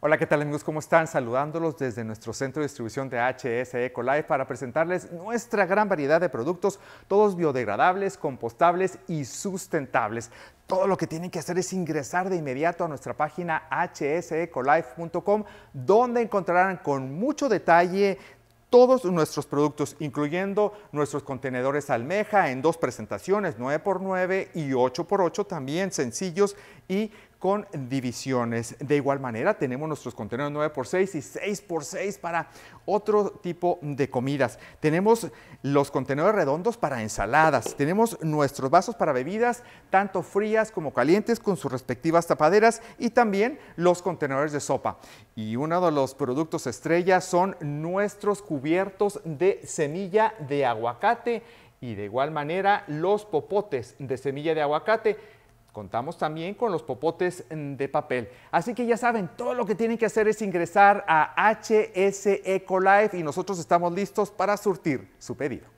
Hola, ¿qué tal amigos? ¿Cómo están? Saludándolos desde nuestro centro de distribución de HS Ecolife para presentarles nuestra gran variedad de productos, todos biodegradables, compostables y sustentables. Todo lo que tienen que hacer es ingresar de inmediato a nuestra página hsecolife.com, donde encontrarán con mucho detalle todos nuestros productos, incluyendo nuestros contenedores almeja en dos presentaciones, 9x9 y 8x8, también sencillos y con divisiones. De igual manera, tenemos nuestros contenedores 9x6 y 6x6 para otro tipo de comidas. Tenemos los contenedores redondos para ensaladas. Tenemos nuestros vasos para bebidas, tanto frías como calientes, con sus respectivas tapaderas y también los contenedores de sopa. Y uno de los productos estrella son nuestros cubiertos de semilla de aguacate y de igual manera los popotes de semilla de aguacate Contamos también con los popotes mm, de papel. Así que ya saben, todo lo que tienen que hacer es ingresar a HS Ecolife y nosotros estamos listos para surtir su pedido.